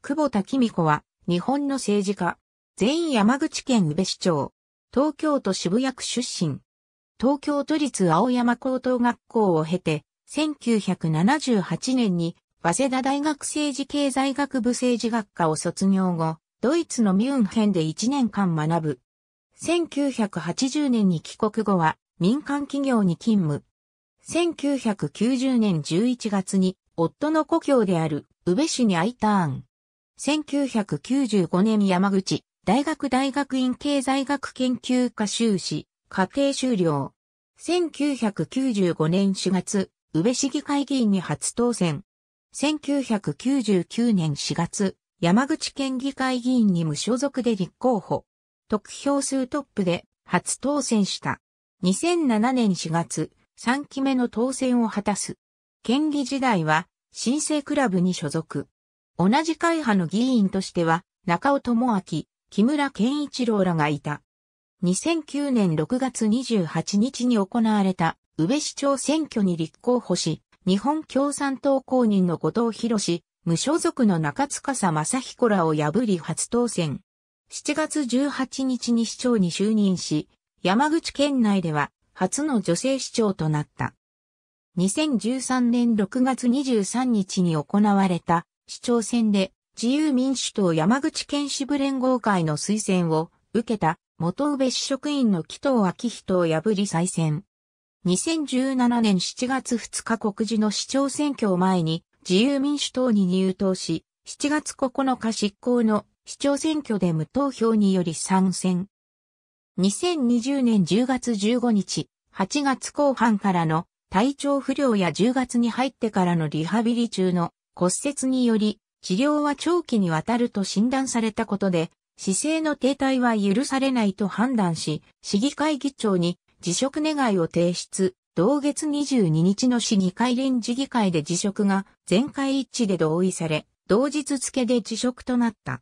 久保田公子は、日本の政治家。全山口県宇部市長。東京都渋谷区出身。東京都立青山高等学校を経て、1978年に、早稲田大学政治経済学部政治学科を卒業後、ドイツのミュンヘンで1年間学ぶ。1980年に帰国後は民間企業に勤務。1990年11月に夫の故郷である宇部市にイターン。1995年山口大学大学院経済学研究科修士、課程修了。1995年4月、宇部市議会議員に初当選。1999年4月、山口県議会議員に無所属で立候補。得票数トップで初当選した。2007年4月、3期目の当選を果たす。県議時代は、新生クラブに所属。同じ会派の議員としては、中尾智明、木村健一郎らがいた。2009年6月28日に行われた宇部市長選挙に立候補し、日本共産党公認の後藤博士、無所属の中司正彦らを破り初当選。7月18日に市長に就任し、山口県内では初の女性市長となった。2013年6月23日に行われた市長選で自由民主党山口県支部連合会の推薦を受けた元宇部市職員の紀藤昭人を破り再選。2017年7月2日告示の市長選挙を前に自由民主党に入党し、7月9日執行の市長選挙で無投票により参戦。2020年10月15日、8月後半からの体調不良や10月に入ってからのリハビリ中の骨折により、治療は長期にわたると診断されたことで、姿勢の停滞は許されないと判断し、市議会議長に辞職願を提出。同月22日の市議会連次議会で辞職が全会一致で同意され、同日付で辞職となった。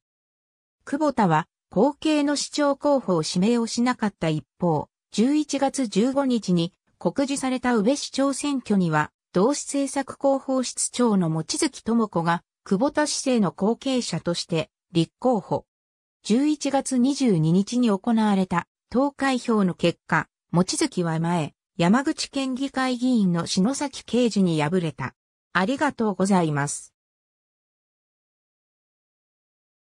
久保田は後継の市長候補を指名をしなかった一方、11月15日に告示された宇部市長選挙には同志政策広報室長の望月智子が、久保田市政の後継者として立候補。11月22日に行われた投開票の結果、望月は前、山口県議会議員の篠崎刑事に敗れた。ありがとうございます。